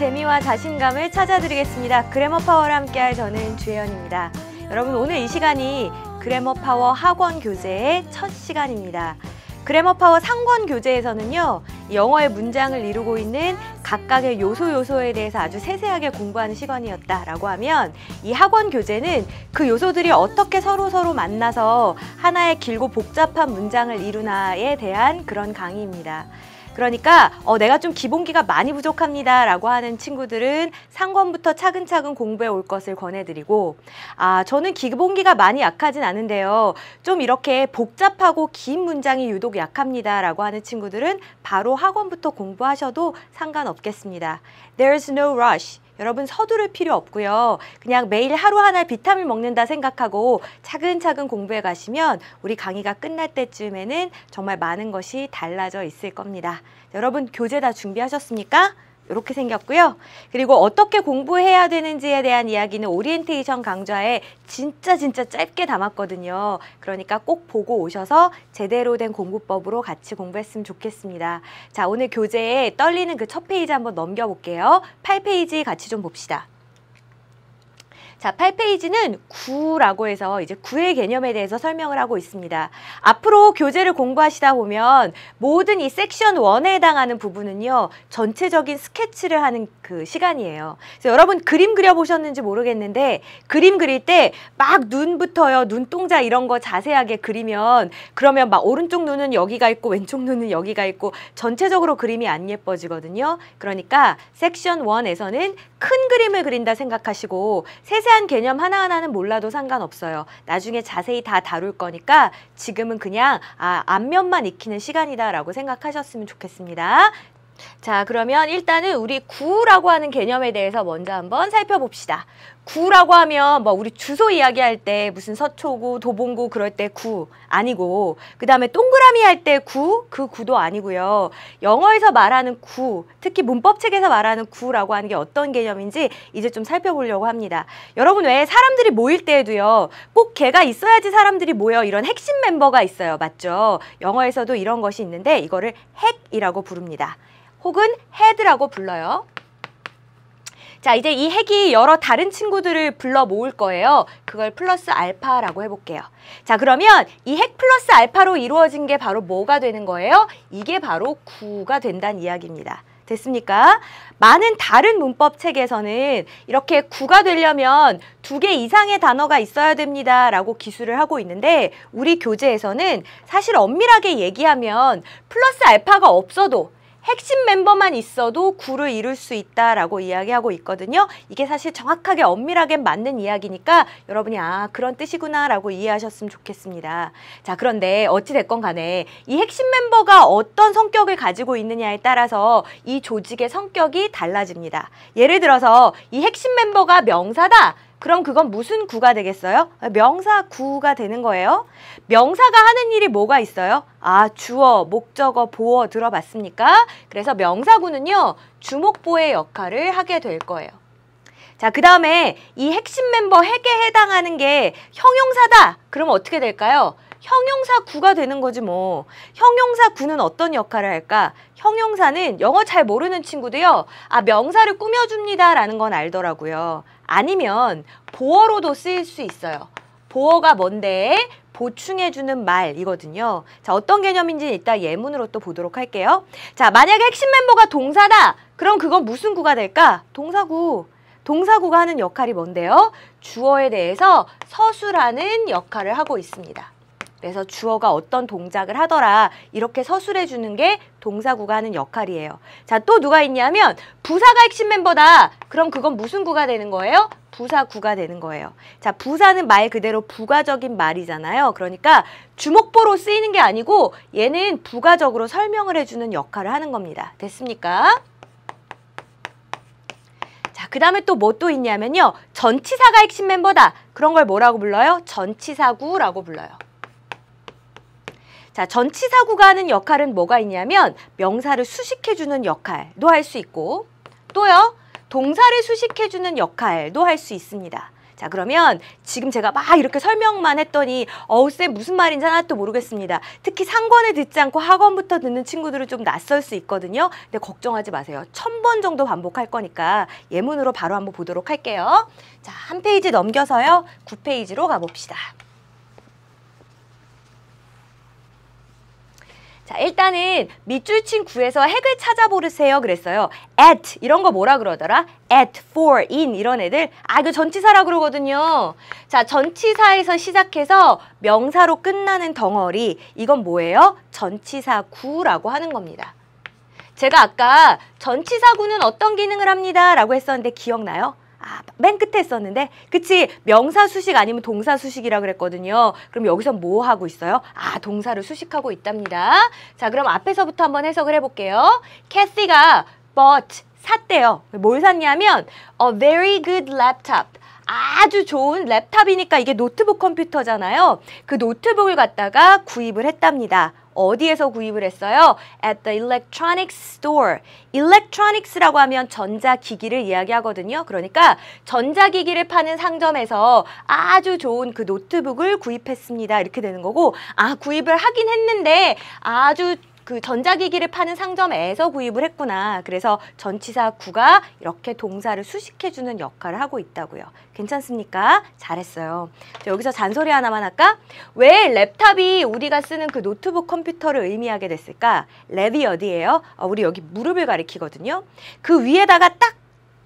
재미와 자신감을 찾아드리겠습니다. 그래머 파워와 함께할 저는 주혜연입니다. 여러분 오늘 이 시간이 그래머 파워 학원 교재의 첫 시간입니다. 그래머 파워 상권 교재에서는요. 영어의 문장을 이루고 있는 각각의 요소 요소에 대해서 아주 세세하게 공부하는 시간이었다라고 하면 이 학원 교재는 그 요소들이 어떻게 서로 서로 만나서 하나의 길고 복잡한 문장을 이루나에 대한 그런 강의입니다. 그러니까 어, 내가 좀 기본기가 많이 부족합니다 라고 하는 친구들은 상권부터 차근차근 공부해 올 것을 권해드리고 아 저는 기본기가 많이 약하진 않은데요 좀 이렇게 복잡하고 긴 문장이 유독 약합니다 라고 하는 친구들은 바로 학원부터 공부하셔도 상관없겠습니다 There's no rush 여러분 서두를 필요 없고요. 그냥 매일 하루하나 비타민 먹는다 생각하고 차근차근 공부해 가시면 우리 강의가 끝날 때쯤에는 정말 많은 것이 달라져 있을 겁니다. 여러분 교재 다 준비하셨습니까? 이렇게 생겼고요. 그리고 어떻게 공부해야 되는지에 대한 이야기는 오리엔테이션 강좌에 진짜 진짜 짧게 담았거든요. 그러니까 꼭 보고 오셔서 제대로 된 공부법으로 같이 공부했으면 좋겠습니다. 자, 오늘 교재에 떨리는 그 첫 페이지 한번 넘겨볼게요. 팔페이지 같이 좀 봅시다. 자, 8페이지는 구라고 해서 이제 구의 개념에 대해서 설명을 하고 있습니다. 앞으로 교재를 공부하시다 보면 모든 이 섹션 원에 해당하는 부분은요. 전체적인 스케치를 하는 그 시간이에요. 그래서 여러분 그림 그려보셨는지 모르겠는데 그림 그릴 때 막 눈부터요. 눈동자 이런 거 자세하게 그리면 그러면 막 오른쪽 눈은 여기가 있고 왼쪽 눈은 여기가 있고 전체적으로 그림이 안 예뻐지거든요. 그러니까 섹션 원에서는큰 그림을 그린다 생각하시고 세세 세세한 개념 하나하나는 몰라도 상관없어요. 나중에 자세히 다 다룰 거니까 지금은 그냥 아, 앞면만 익히는 시간이다라고 생각하셨으면 좋겠습니다. 자 그러면 일단은 우리 구라고 하는 개념에 대해서 먼저 한번 살펴봅시다. 구라고 하면 뭐 우리 주소 이야기할 때 무슨 서초구, 도봉구 그럴 때 구 아니고 그다음에 동그라미 할 때 구 그 구도 아니고요. 영어에서 말하는 구, 특히 문법책에서 말하는 구라고 하는 게 어떤 개념인지 이제 좀 살펴보려고 합니다. 여러분 왜 사람들이 모일 때에도요. 꼭 걔가 있어야지 사람들이 모여 이런 핵심 멤버가 있어요. 맞죠? 영어에서도 이런 것이 있는데 이거를 핵이라고 부릅니다. 혹은 헤드라고 불러요. 자, 이제 이 핵이 여러 다른 친구들을 불러 모을 거예요. 그걸 플러스 알파라고 해볼게요. 자, 그러면 이 핵 플러스 알파로 이루어진 게 바로 뭐가 되는 거예요? 이게 바로 구가 된다는 이야기입니다. 됐습니까? 많은 다른 문법 책에서는 이렇게 구가 되려면 두 개 이상의 단어가 있어야 됩니다 라고 기술을 하고 있는데 우리 교재에서는 사실 엄밀하게 얘기하면 플러스 알파가 없어도 핵심 멤버만 있어도 구를 이룰 수 있다라고 이야기하고 있거든요. 이게 사실 정확하게 엄밀하게 맞는 이야기니까 여러분이 아 그런 뜻이구나라고 이해하셨으면 좋겠습니다. 자 그런데 어찌 됐건 간에 이 핵심 멤버가 어떤 성격을 가지고 있느냐에 따라서 이 조직의 성격이 달라집니다. 예를 들어서 이 핵심 멤버가 명사다. 그럼 그건 무슨 구가 되겠어요? 명사 구가 되는 거예요. 명사가 하는 일이 뭐가 있어요? 아, 주어, 목적어, 보어 들어봤습니까? 그래서 명사구는요, 주목보의 역할을 하게 될 거예요. 자, 그 다음에 이 핵심 멤버 핵에 해당하는 게 형용사다. 그럼 어떻게 될까요? 형용사 구가 되는 거지 뭐. 형용사 구는 어떤 역할을 할까? 형용사는 영어 잘 모르는 친구도요. 아, 명사를 꾸며줍니다라는 건 알더라고요. 아니면 보어로도 쓰일 수 있어요. 보어가 뭔데? 보충해주는 말이거든요. 자, 어떤 개념인지 이따 예문으로 또 보도록 할게요. 자, 만약에 핵심 멤버가 동사다! 그럼 그건 무슨 구가 될까? 동사구. 동사구가 하는 역할이 뭔데요? 주어에 대해서 서술하는 역할을 하고 있습니다. 그래서 주어가 어떤 동작을 하더라 이렇게 서술해 주는 게 동사구가 하는 역할이에요. 자, 또 누가 있냐면 부사가 핵심 멤버다. 그럼 그건 무슨 구가 되는 거예요? 부사구가 되는 거예요. 자, 부사는 말 그대로 부가적인 말이잖아요. 그러니까 주목보로 쓰이는 게 아니고 얘는 부가적으로 설명을 해주는 역할을 하는 겁니다. 됐습니까? 자, 그 다음에 또 뭐 또 있냐면요. 전치사가 핵심 멤버다. 그런 걸 뭐라고 불러요? 전치사구라고 불러요. 자, 전치사구가 하는 역할은 뭐가 있냐면 명사를 수식해주는 역할도 할 수 있고 또요 동사를 수식해주는 역할도 할 수 있습니다. 자 그러면 지금 제가 막 이렇게 설명만 했더니 어우쌤 무슨 말인지 하나도 모르겠습니다. 특히 상권을 듣지 않고 학원부터 듣는 친구들은 좀 낯설 수 있거든요. 근데 걱정하지 마세요. 천 번 정도 반복할 거니까 예문으로 바로 한번 보도록 할게요. 자 한 페이지 넘겨서요. 구페이지로 가봅시다. 자, 일단은 밑줄 친 구에서 핵을 찾아보르세요 그랬어요. at 이런 거 뭐라 그러더라? at, for, in 이런 애들 아, 그 전치사라 그러거든요. 자, 전치사에서 시작해서 명사로 끝나는 덩어리 이건 뭐예요? 전치사 구라고 하는 겁니다. 제가 아까 전치사구는 어떤 기능을 합니다 라고 했었는데 기억나요? 아, 맨 끝에 썼는데 그치 명사 수식 아니면 동사 수식이라 그랬거든요. 그럼 여기서 뭐 하고 있어요? 아 동사를 수식하고 있답니다. 자 그럼 앞에서부터 한번 해석을 해볼게요. 캐시가 but 샀대요. 뭘 샀냐면 a very good laptop. 아주 좋은 랩탑이니까 이게 노트북 컴퓨터잖아요. 그 노트북을 갖다가 구입을 했답니다. 어디에서 구입을 했어요? At the electronics store. electronics라고 하면 전자기기를 이야기하거든요. 그러니까 전자기기를 파는 상점에서 아주 좋은 그 노트북을 구입했습니다. 이렇게 되는 거고 아 구입을 하긴 했는데 아주 그 전자기기를 파는 상점에서 구입을 했구나. 그래서 전치사 구가 이렇게 동사를 수식해주는 역할을 하고 있다고요. 괜찮습니까? 잘했어요. 여기서 잔소리 하나만 할까? 왜 랩탑이 우리가 쓰는 그 노트북 컴퓨터를 의미하게 됐을까? 랩이 어디예요? 어, 우리 여기 무릎을 가리키거든요. 그 위에다가 딱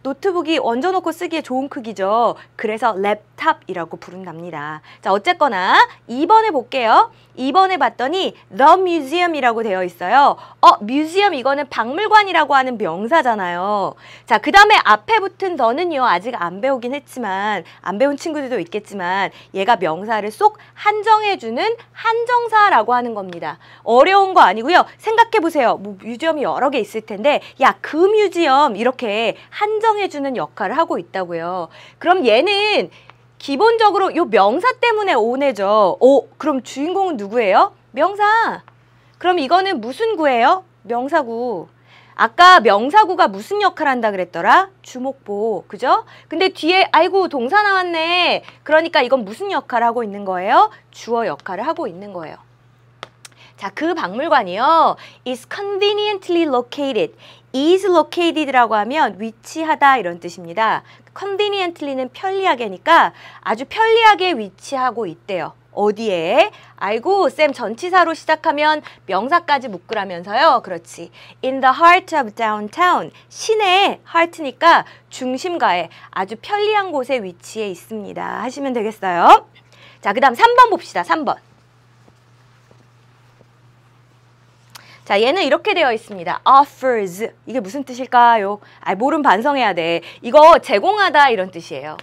노트북이 얹어놓고 쓰기에 좋은 크기죠. 그래서 랩탑이라고 부른답니다. 자, 어쨌거나 2번을 볼게요. 이번에 봤더니 The Museum이라고 되어 있어요. 어, 뮤지엄 이거는 박물관이라고 하는 명사잖아요. 자, 그 다음에 앞에 붙은 더는요. 아직 안 배우긴 했지만 안 배운 친구들도 있겠지만 얘가 명사를 쏙 한정해주는 한정사라고 하는 겁니다. 어려운 거 아니고요. 생각해보세요. 뭐 뮤지엄이 여러 개 있을 텐데 야, 그 뮤지엄 이렇게 한정해주는 역할을 하고 있다고요. 그럼 얘는 기본적으로 요 명사 때문에 오네죠. 오, 그럼 주인공은 누구예요? 명사. 그럼 이거는 무슨 구예요? 명사구. 아까 명사구가 무슨 역할 을 한다 그랬더라? 주목보. 그죠? 근데 뒤에 아이고 동사 나왔네. 그러니까 이건 무슨 역할 하고 있는 거예요? 주어 역할을 하고 있는 거예요. 자, 그 박물관이요. is conveniently located. is located라고 하면 위치하다 이런 뜻입니다. 컨비니엔틀리는 편리하게니까 아주 편리하게 위치하고 있대요. 어디에? 아이고 쌤 전치사로 시작하면 명사까지 묶으라면서요. 그렇지. In the heart of downtown. 시내 heart니까 중심가에 아주 편리한 곳에 위치해 있습니다. 하시면 되겠어요. 자, 그 다음 3번 봅시다. 3번. 자, 얘는 이렇게 되어 있습니다. offers. 이게 무슨 뜻일까요? 아, 모름 반성해야 돼. 이거 제공하다 이런 뜻이에요.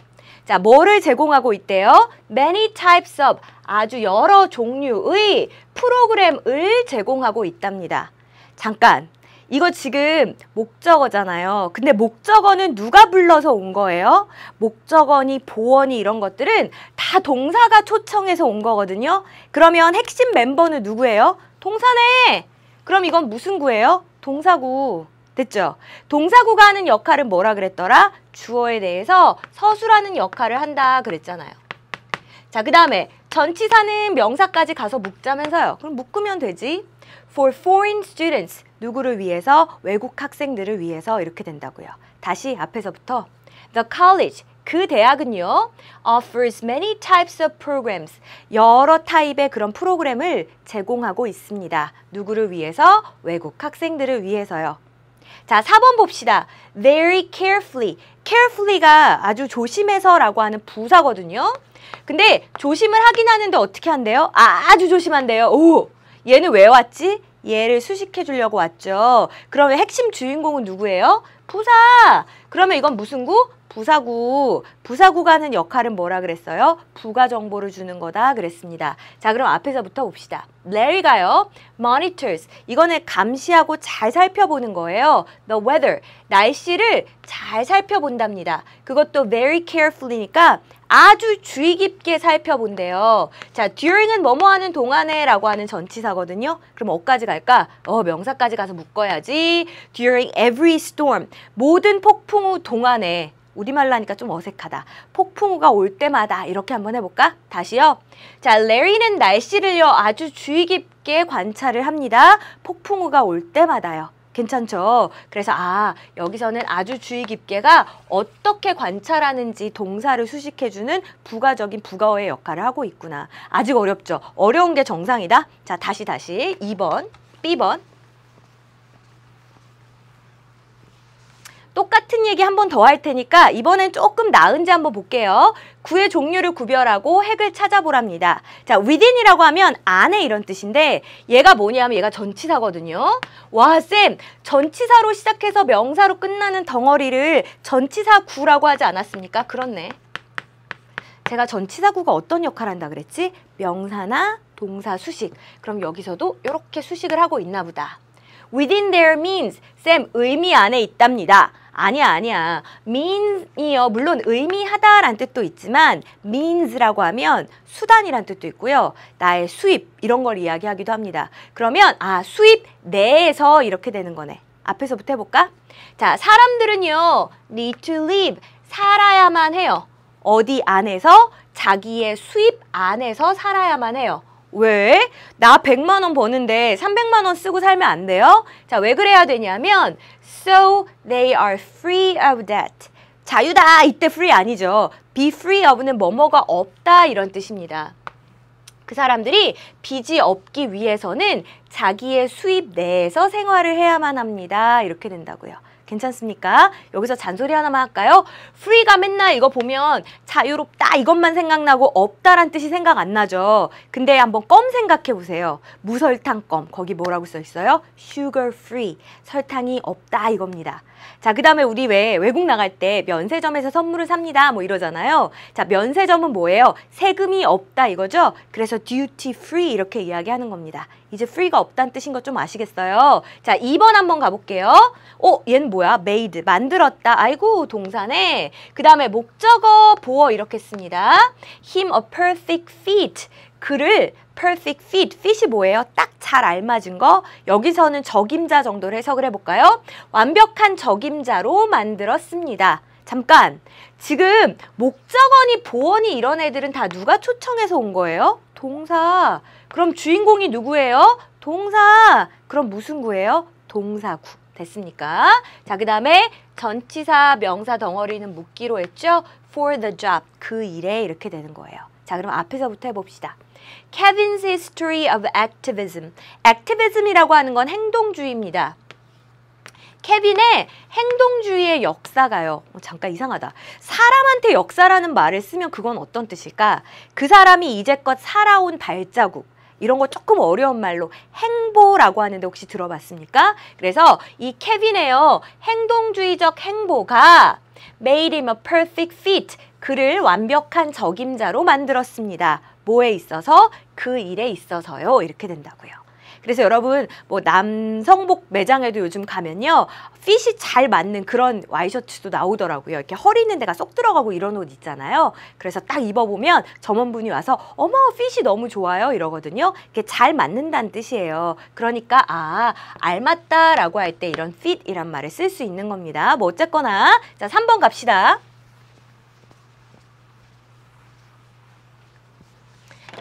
자, 뭐를 제공하고 있대요? many types of 아주 여러 종류의 프로그램을 제공하고 있답니다. 잠깐. 이거 지금 목적어잖아요. 근데 목적어는 누가 불러서 온 거예요? 목적어니 보원이 이런 것들은 다 동사가 초청해서 온 거거든요. 그러면 핵심 멤버는 누구예요? 동사네. 그럼 이건 무슨 구예요? 동사구. 됐죠? 동사구가 하는 역할은 뭐라 그랬더라? 주어에 대해서 서술하는 역할을 한다 그랬잖아요. 자, 그 다음에 전치사는 명사까지 가서 묶자면서요. 그럼 묶으면 되지. For foreign students, 누구를 위해서? 외국 학생들을 위해서 이렇게 된다고요. 다시 앞에서부터 The college, 그 대학은요. offers many types of programs. 여러 타입의 그런 프로그램을 제공하고 있습니다. 누구를 위해서? 외국 학생들을 위해서요. 자, 4번 봅시다. very carefully. carefully가 아주 조심해서라고 하는 부사거든요. 근데 조심을 하긴 하는데 어떻게 한대요? 아, 아주 조심한대요. 오! 얘는 왜 왔지? 얘를 수식해 주려고 왔죠. 그러면 핵심 주인공은 누구예요? 부사! 그러면 이건 무슨 구? 부사구. 부사구가 하는 역할은 뭐라 그랬어요? 부가 정보를 주는 거다 그랬습니다. 자, 그럼 앞에서부터 봅시다. 레 a 가요 monitors. 이거는 감시하고 잘 살펴보는 거예요. the weather. 날씨를 잘 살펴본답니다. 그것도 very carefully니까 아주 주의 깊게 살펴본대요. 자, during은 뭐뭐 하는 동안에라고 하는 전치사거든요. 그럼 어까지 갈까? 어, 명사까지 가서 묶어야지. during every storm. 모든 폭풍 폭풍우 동안에 우리말로 하니까 좀 어색하다. 폭풍우가 올 때마다 이렇게 한번 해볼까? 다시요. 자, 레리는 날씨를요 아주 주의 깊게 관찰을 합니다. 폭풍우가 올 때마다요. 괜찮죠? 그래서 아 여기서는 아주 주의 깊게가 어떻게 관찰하는지 동사를 수식해주는 부가적인 부가어의 역할을 하고 있구나. 아직 어렵죠? 어려운 게 정상이다? 자 다시 다시 2번, B번 똑같은 얘기 한 번 더 할 테니까 이번엔 조금 나은지 한번 볼게요. 구의 종류를 구별하고 핵을 찾아보랍니다. 자, within이라고 하면 안에 이런 뜻인데 얘가 뭐냐면 얘가 전치사거든요. 와, 쌤! 전치사로 시작해서 명사로 끝나는 덩어리를 전치사 구라고 하지 않았습니까? 그렇네. 제가 전치사구가 어떤 역할을 한다 그랬지? 명사나 동사 수식. 그럼 여기서도 이렇게 수식을 하고 있나 보다. within their means, 쌤 의미 안에 있답니다. 아니야 아니야 mean이요 물론 의미하다란 뜻도 있지만 means라고 하면 수단이란 뜻도 있고요 나의 수입 이런 걸 이야기하기도 합니다 그러면 아 수입 내에서 이렇게 되는 거네 앞에서부터 해볼까? 자 사람들은요 need to live 살아야만 해요 어디 안에서 자기의 수입 안에서 살아야만 해요 왜? 나 100만 원 버는데 300만 원 쓰고 살면 안 돼요? 자, 왜 그래야 되냐면 So they are free of d e b t 자유다 이때 free 아니죠. be free of는 뭐뭐가 없다 이런 뜻입니다. 그 사람들이 빚이 없기 위해서는 자기의 수입 내에서 생활을 해야만 합니다. 이렇게 된다고요. 괜찮습니까? 여기서 잔소리 하나만 할까요? 프리가 맨날 이거 보면 자유롭다 이것만 생각나고 없다란 뜻이 생각 안 나죠. 근데 한번 껌 생각해 보세요. 무설탕 껌 거기 뭐라고 써 있어요? s u g a 설탕이 없다 이겁니다. 자, 그 다음에 우리 왜 외국 나갈 때 면세점에서 선물을 삽니다. 뭐 이러잖아요. 자, 면세점은 뭐예요? 세금이 없다 이거죠? 그래서 duty free 이렇게 이야기하는 겁니다. 이제 free가 없다는 뜻인 거 좀 아시겠어요? 자, 2번 한번 가볼게요. 어, 얘는 뭐야? made, 만들었다. 아이고, 동사네. 그 다음에 목적어, 보어 이렇게 씁니다. him a perfect fit. 그를 perfect fit, fit이 뭐예요? 딱 잘 알맞은 거. 여기서는 적임자 정도로 해석을 해볼까요? 완벽한 적임자로 만들었습니다. 잠깐, 지금 목적원이보원이 이런 애들은 다 누가 초청해서 온 거예요? 동사. 그럼 주인공이 누구예요? 동사. 그럼 무슨 구예요? 동사구. 됐습니까? 자, 그 다음에 전치사 명사 덩어리는 묻기로 했죠? for the job, 그 일에 이렇게 되는 거예요. 자, 그럼 앞에서부터 해봅시다. Kevin's History of Activism. Activism이라고 하는 건 행동주의입니다. 케빈의 행동주의의 역사가요. 어, 잠깐 이상하다. 사람한테 역사라는 말을 쓰면 그건 어떤 뜻일까? 그 사람이 이제껏 살아온 발자국. 이런 거 조금 어려운 말로 행보라고 하는데 혹시 들어봤습니까? 그래서 이 케빈의요. 행동주의적 행보가 made him a perfect fit. 그를 완벽한 적임자로 만들었습니다. 뭐에 있어서 그 일에 있어서요. 이렇게 된다고요. 그래서 여러분 뭐 남성복 매장에도 요즘 가면요 핏이 잘 맞는 그런 와이셔츠도 나오더라고요 이렇게 허리 있는 데가 쏙 들어가고 이런 옷 있잖아요 그래서 딱 입어보면 점원분이 와서 어머 핏이 너무 좋아요 이러거든요 이게 렇잘 맞는다는 뜻이에요 그러니까 아 알맞다 라고 할 때 이런 핏이란 말을 쓸 수 있는 겁니다 뭐 어쨌거나 자 3번 갑시다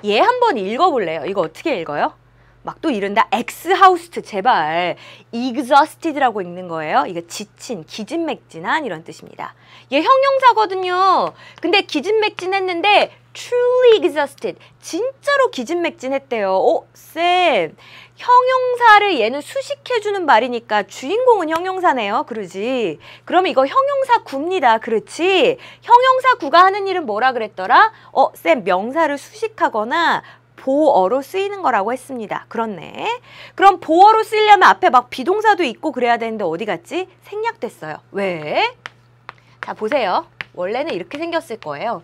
얘 예, 한번 읽어볼래요. 이거 어떻게 읽어요? 막 또 이른다. 엑스하우스트 제발. e x h a u s 라고 읽는 거예요. 이거 지친, 기진맥진한 이런 뜻입니다. 얘 형용사거든요. 근데 기진맥진했는데 truly exhausted. 진짜로 기진맥진했대요. 어, 쌤. 형용사를 얘는 수식해주는 말이니까 주인공은 형용사네요. 그러지. 그럼 이거 형용사 구입니다. 그렇지. 형용사 구가 하는 일은 뭐라 그랬더라? 어, 쌤. 명사를 수식하거나 보어로 쓰이는 거라고 했습니다. 그렇네. 그럼 보어로 쓰려면 앞에 막 비동사도 있고 그래야 되는데 어디 갔지? 생략됐어요. 왜? 자, 보세요. 원래는 이렇게 생겼을 거예요.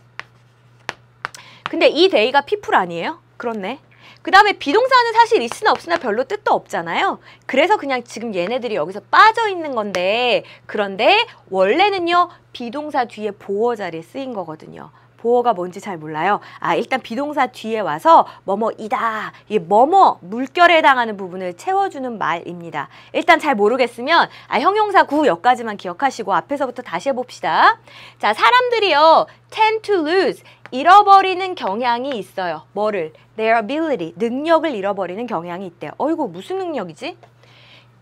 근데 이 데이가 피플 아니에요? 그렇네. 그 다음에 비동사는 사실 있으나 없으나 별로 뜻도 없잖아요. 그래서 그냥 지금 얘네들이 여기서 빠져 있는 건데 그런데 원래는요 비동사 뒤에 보어 자리에 쓰인 거거든요. 보어가 뭔지 잘 몰라요. 아 일단 비동사 뒤에 와서 뭐뭐이다. 이게 뭐뭐 물결에 해당하는 부분을 채워주는 말입니다. 일단 잘 모르겠으면 아 형용사 구 여기까지만 기억하시고 앞에서부터 다시 해봅시다. 자 사람들이요 tend to lose 잃어버리는 경향이 있어요. 뭐를? Their ability, 능력을 잃어버리는 경향이 있대요. 어이구, 무슨 능력이지?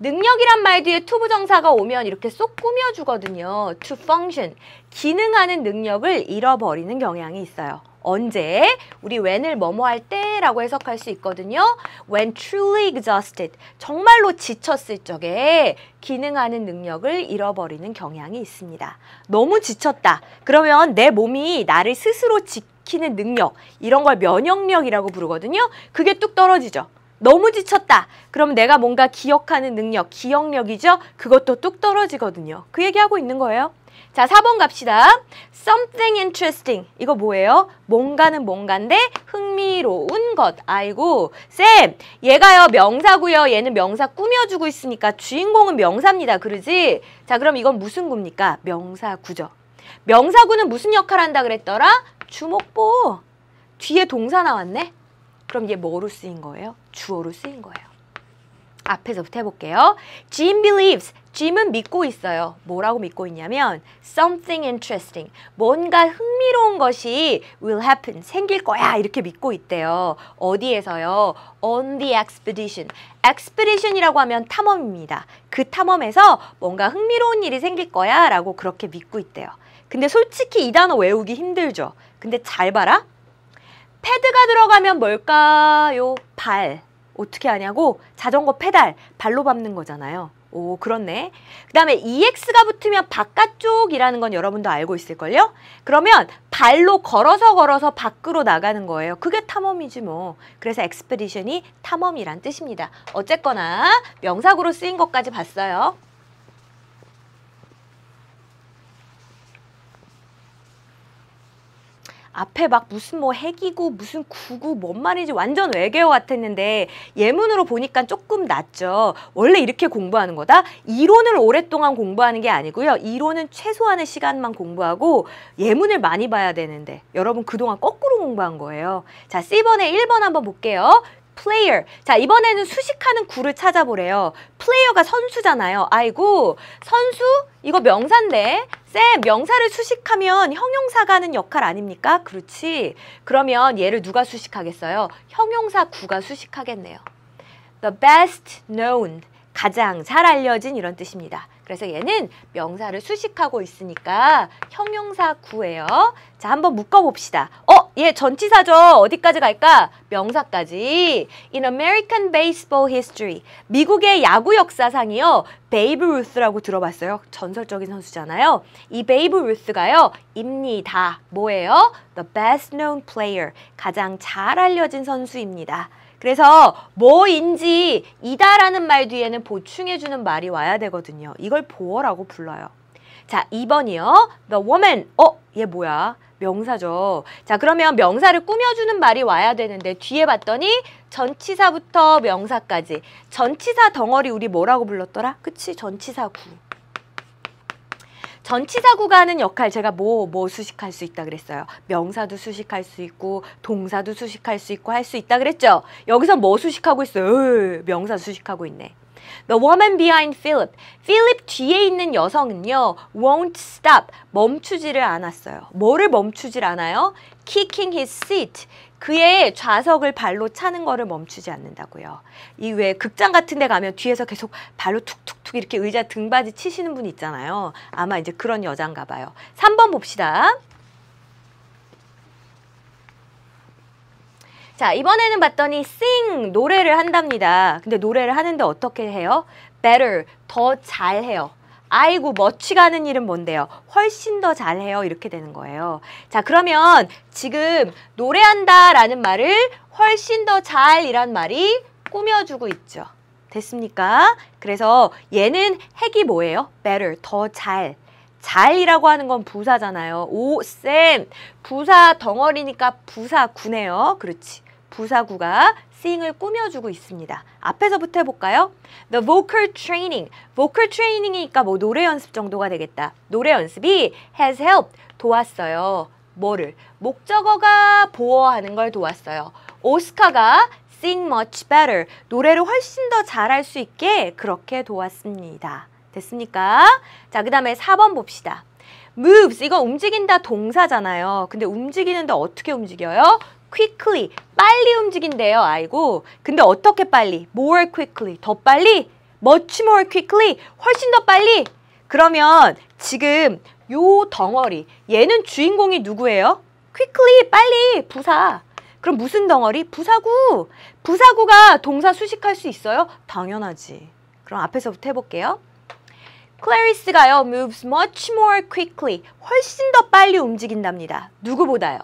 능력이란 말 뒤에 to 부정사가 오면 이렇게 쏙 꾸며주거든요. to function, 기능하는 능력을 잃어버리는 경향이 있어요. 언제 우리 when을 뭐뭐 할 때라고 해석할 수 있거든요. When truly exhausted, 정말로 지쳤을 적에 기능하는 능력을 잃어버리는 경향이 있습니다. 너무 지쳤다. 그러면 내 몸이 나를 스스로 지키는 능력, 이런 걸 면역력이라고 부르거든요. 그게 뚝 떨어지죠. 너무 지쳤다. 그럼 내가 뭔가 기억하는 능력, 기억력이죠. 그것도 뚝 떨어지거든요. 그 얘기하고 있는 거예요. 자, 4번 갑시다. Something interesting. 이거 뭐예요? 뭔가는 뭔가인데 흥미로운 것. 아이고, 쌤, 얘가요, 명사고요. 얘는 명사 꾸며주고 있으니까 주인공은 명사입니다. 그러지? 자, 그럼 이건 무슨 구입니까? 명사구죠. 명사구는 무슨 역할 을 한다 그랬더라? 주목보. 뒤에 동사 나왔네? 그럼 얘 뭐로 쓰인 거예요? 주어로 쓰인 거예요. 앞에서부터 해볼게요. Jim believes 짐은 믿고 있어요. 뭐라고 믿고 있냐면 something interesting, 뭔가 흥미로운 것이 will happen, 생길 거야 이렇게 믿고 있대요. 어디에서요? on the expedition. expedition이라고 하면 탐험입니다. 그 탐험에서 뭔가 흥미로운 일이 생길 거야 라고 그렇게 믿고 있대요. 근데 솔직히 이 단어 외우기 힘들죠. 근데 잘 봐라. 패드가 들어가면 뭘까요? 발. 어떻게 하냐고? 자전거 페달. 발로 밟는 거잖아요. 오 그렇네. 그 다음에 EX가 붙으면 바깥쪽이라는 건 여러분도 알고 있을걸요? 그러면 발로 걸어서 걸어서 밖으로 나가는 거예요. 그게 탐험이지 뭐. 그래서 엑스피디션이 탐험이란 뜻입니다. 어쨌거나 명사구로 쓰인 것까지 봤어요. 앞에 막 무슨 뭐 핵이고 무슨 구구 뭔 말인지 완전 외계어 같았는데 예문으로 보니까 조금 낫죠. 원래 이렇게 공부하는 거다. 이론을 오랫동안 공부하는 게 아니고요. 이론은 최소한의 시간만 공부하고 예문을 많이 봐야 되는데 여러분 그동안 거꾸로 공부한 거예요. 자, C번에 1번 한번 볼게요. player. 자, 이번에는 수식하는 구를 찾아보래요. 플레이어가 선수잖아요. 아이고, 선수? 이거 명사인데. 쌤, 명사를 수식하면 형용사가 하는 역할 아닙니까? 그렇지. 그러면 얘를 누가 수식하겠어요? 형용사 구가 수식하겠네요. The best known. 가장 잘 알려진 이런 뜻입니다. 그래서 얘는 명사를 수식하고 있으니까 형용사 구예요. 자, 한번 묶어봅시다. 어, 얘 전치사죠. 어디까지 갈까? 명사까지. In American Baseball History. 미국의 야구 역사상이요. 베이브 루스라고 들어봤어요. 전설적인 선수잖아요. 이 베이브 루스가요. 입니다. 뭐예요? The best known player. 가장 잘 알려진 선수입니다. 그래서 뭐인지 이다라는 말 뒤에는 보충해주는 말이 와야 되거든요. 이걸 보어라고 불러요. 자, 2번이요. The woman. 어, 얘 뭐야? 명사죠. 자, 그러면 명사를 꾸며주는 말이 와야 되는데 뒤에 봤더니 전치사부터 명사까지. 전치사 덩어리 우리 뭐라고 불렀더라? 그치? 전치사 구. 전치사구가 하는 역할 제가 뭐뭐 뭐 수식할 수 있다 그랬어요. 명사도 수식할 수 있고 동사도 수식할 수 있고 할 수 있다 그랬죠. 여기서 뭐 수식하고 있어요? 으이, 명사 수식하고 있네. The woman behind Philip. Philip 뒤에 있는 여성은요. won't stop. 멈추지를 않았어요. 뭐를 멈추질 않아요? kicking his seat. 그의 좌석을 발로 차는 거를 멈추지 않는다고요. 이외에 극장 같은 데 가면 뒤에서 계속 발로 툭툭툭 이렇게 의자 등받이 치시는 분 있잖아요. 아마 이제 그런 여잔가 봐요. 3번 봅시다. 자, 이번에는 봤더니 sing 노래를 한답니다. 근데 노래를 하는데 어떻게 해요? better 더 잘해요. 아이고 멋지가는 일은 뭔데요? 훨씬 더 잘해요 이렇게 되는 거예요. 자 그러면 지금 노래한다 라는 말을 훨씬 더 잘이란 말이 꾸며주고 있죠. 됐습니까? 그래서 얘는 핵이 뭐예요? better, 더 잘. 잘이라고 하는 건 부사잖아요. 오, 쌤, 부사 덩어리니까 부사구네요. 그렇지. 부사구가 싱을 꾸며주고 있습니다. 앞에서부터 해볼까요? The vocal training. vocal training이니까 뭐 노래 연습 정도가 되겠다. 노래 연습이 has helped. 도왔어요. 뭐를? 목적어가 보호하는걸 도왔어요. 오스카가 sing much better. 노래를 훨씬 더 잘할 수 있게 그렇게 도왔습니다. 됐습니까? 자, 그 다음에 4번 봅시다. moves 이거 움직인다 동사잖아요. 근데 움직이는데 어떻게 움직여요? quickly 빨리 움직인대요. 아이고. 근데 어떻게 빨리? more quickly 더 빨리? much more quickly 훨씬 더 빨리? 그러면 지금 요 덩어리 얘는 주인공이 누구예요? quickly 빨리 부사 그럼 무슨 덩어리? 부사구 부사구가 동사 수식할 수 있어요? 당연하지 그럼 앞에서부터 해볼게요 클래리스가요 moves much more quickly 훨씬 더 빨리 움직인답니다 누구보다요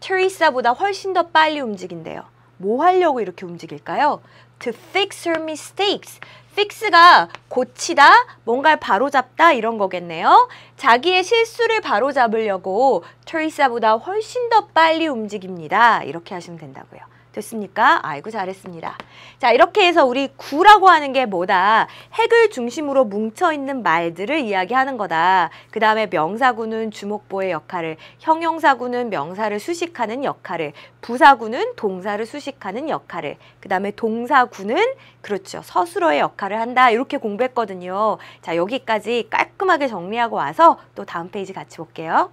트리사보다 훨씬 더 빨리 움직인대요. 뭐 하려고 이렇게 움직일까요? To fix her mistakes. fix가 고치다, 뭔가를 바로잡다 이런 거겠네요. 자기의 실수를 바로잡으려고 트리사보다 훨씬 더 빨리 움직입니다. 이렇게 하시면 된다고요. 됐습니까? 아이고 잘했습니다. 자 이렇게 해서 우리 구라고 하는 게 뭐다? 핵을 중심으로 뭉쳐있는 말들을 이야기하는 거다. 그 다음에 명사구는 주목보의 역할을, 형용사구는 명사를 수식하는 역할을, 부사구는 동사를 수식하는 역할을, 그 다음에 동사구는 그렇죠 서술어의 역할을 한다. 이렇게 공부했거든요. 자 여기까지 깔끔하게 정리하고 와서 또 다음 페이지 같이 볼게요.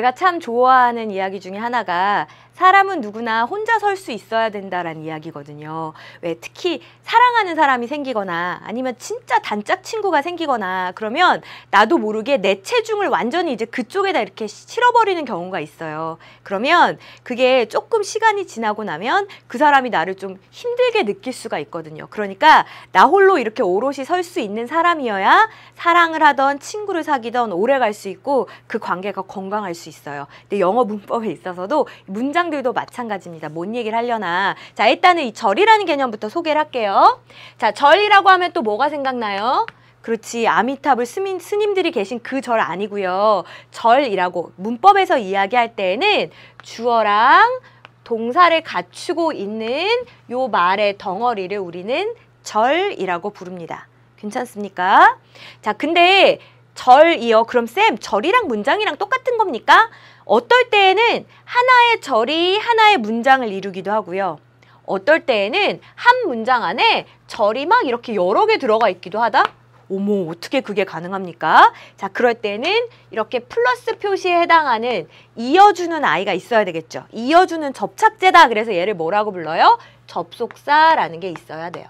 제가 참 좋아하는 이야기 중에 하나가 사람은 누구나 혼자 설 수 있어야 된다라는 이야기거든요. 왜 특히 사랑하는 사람이 생기거나 아니면 진짜 단짝 친구가 생기거나 그러면 나도 모르게 내 체중을 완전히 이제 그쪽에다 이렇게 실어버리는 경우가 있어요. 그러면 그게 조금 시간이 지나고 나면 그 사람이 나를 좀 힘들게 느낄 수가 있거든요. 그러니까 나 홀로 이렇게 오롯이 설 수 있는 사람이어야 사랑을 하던 친구를 사귀던 오래 갈 수 있고 그 관계가 건강할 수 있어요. 근데 영어 문법에 있어서도 문장 내용들도 마찬가지입니다. 뭔 얘기를 하려나. 자, 일단은 이 절이라는 개념부터 소개를 할게요. 자, 절이라고 하면 또 뭐가 생각나요? 그렇지 아미타불 스민 스님들이 계신 그 절 아니고요. 절이라고 문법에서 이야기할 때에는 주어랑 동사를 갖추고 있는 요 말의 덩어리를 우리는 절이라고 부릅니다. 괜찮습니까? 자, 근데 절이요. 그럼 쌤, 절이랑 문장이랑 똑같은 겁니까? 어떨 때에는 하나의 절이 하나의 문장을 이루기도 하고요. 어떨 때에는 한 문장 안에 절이 막 이렇게 여러 개 들어가 있기도 하다? 어머 어떻게 그게 가능합니까? 자 그럴 때는 이렇게 플러스 표시에 해당하는 이어주는 아이가 있어야 되겠죠. 이어주는 접착제다. 그래서 얘를 뭐라고 불러요? 접속사라는 게 있어야 돼요.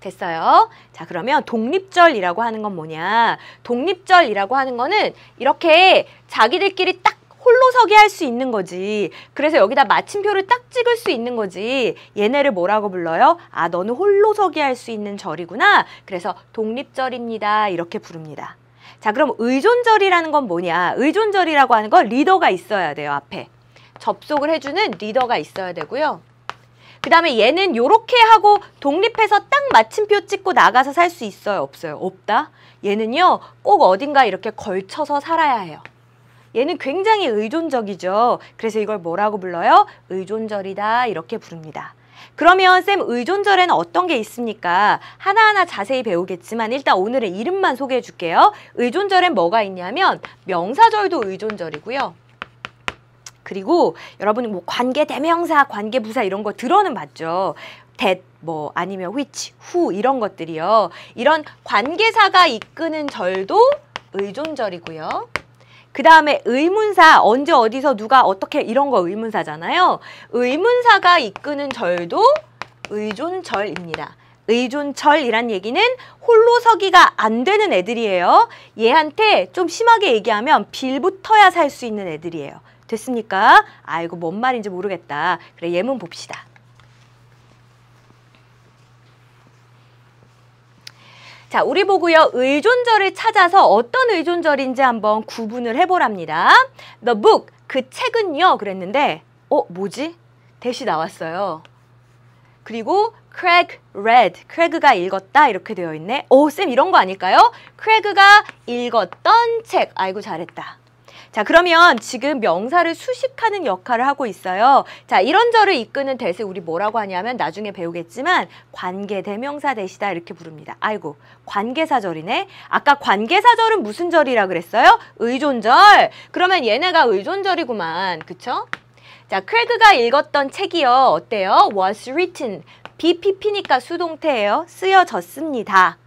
됐어요. 자, 그러면 독립절이라고 하는 건 뭐냐? 독립절이라고 하는 거는 이렇게 자기들끼리 딱 홀로서게 할 수 있는 거지. 그래서 여기다 마침표를 딱 찍을 수 있는 거지. 얘네를 뭐라고 불러요? 아, 너는 홀로서게 할 수 있는 절이구나. 그래서 독립절입니다. 이렇게 부릅니다. 자, 그럼 의존절이라는 건 뭐냐? 의존절이라고 하는 건 리더가 있어야 돼요, 앞에. 접속을 해주는 리더가 있어야 되고요. 그 다음에 얘는 요렇게 하고 독립해서 딱 마침표 찍고 나가서 살 수 있어요? 없어요? 없다? 얘는요 꼭 어딘가 이렇게 걸쳐서 살아야 해요. 얘는 굉장히 의존적이죠. 그래서 이걸 뭐라고 불러요? 의존절이다 이렇게 부릅니다. 그러면 쌤 의존절에는 어떤 게 있습니까? 하나하나 자세히 배우겠지만 일단 오늘의 이름만 소개해 줄게요. 의존절엔 뭐가 있냐면 명사절도 의존절이고요. 그리고 여러분 뭐 관계 대명사, 관계 부사 이런 거 들어는 봤죠. that 뭐 아니면 which, who 이런 것들이요. 이런 관계사가 이끄는 절도 의존절이고요. 그 다음에 의문사 언제 어디서 누가 어떻게 이런 거 의문사잖아요. 의문사가 이끄는 절도 의존절입니다. 의존철이란 얘기는 홀로 서기가 안 되는 애들이에요. 얘한테 좀 심하게 얘기하면 빌붙어야 살 수 있는 애들이에요. 됐습니까? 아이고 뭔 말인지 모르겠다. 그래 예문 봅시다. 자, 우리 보고요. 의존절을 찾아서 어떤 의존절인지 한번 구분을 해보랍니다. The book, 그 책은요. 그랬는데, 어, 뭐지? 대시 나왔어요. 그리고 Craig read, 크래그가 읽었다 이렇게 되어 있네. 오, 쌤 이런 거 아닐까요? 크래그가 읽었던 책, 아이고 잘했다. 자, 그러면 지금 명사를 수식하는 역할을 하고 있어요. 자, 이런 절을 이끄는 대세 우리 뭐라고 하냐면 나중에 배우겠지만 관계 대명사 대시다 이렇게 부릅니다. 아이고, 관계사절이네. 아까 관계사절은 무슨 절이라 그랬어요? 의존절. 그러면 얘네가 의존절이구만. 그쵸? 자, 크래그가 읽었던 책이요. 어때요? was written. BPP니까 수동태예요. 쓰여졌습니다.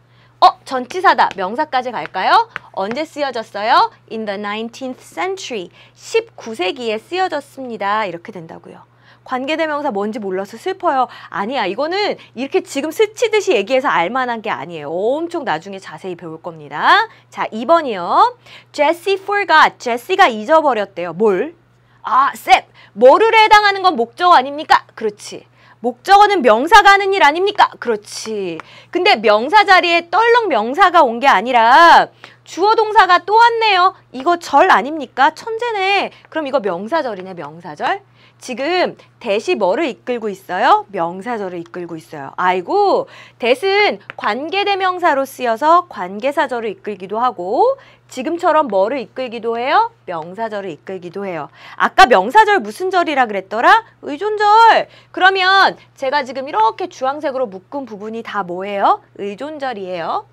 어? 전치사다. 명사까지 갈까요? 언제 쓰여졌어요? In the 19th century. 19세기에 쓰여졌습니다. 이렇게 된다고요. 관계대명사 뭔지 몰라서 슬퍼요. 아니야. 이거는 이렇게 지금 스치듯이 얘기해서 알만한 게 아니에요. 엄청 나중에 자세히 배울 겁니다. 자, 2번이요. Jesse forgot. 제시가 잊어버렸대요. 뭘? 아, 쌤! 뭐를 해당하는 건 목적 아닙니까? 그렇지. 목적어는 명사가 하는 일 아닙니까? 그렇지. 근데 명사 자리에 떨렁 명사가 온 게 아니라 주어 동사가 또 왔네요. 이거 절 아닙니까? 천재네. 그럼 이거 명사절이네, 명사절. 지금 대시 뭐를 이끌고 있어요? 명사절을 이끌고 있어요. 아이고, 대은 관계대명사로 쓰여서 관계사절을 이끌기도 하고 지금처럼 뭐를 이끌기도 해요? 명사절을 이끌기도 해요. 아까 명사절 무슨 절이라 그랬더라? 의존절. 그러면 제가 지금 이렇게 주황색으로 묶은 부분이 다 뭐예요? 의존절이에요.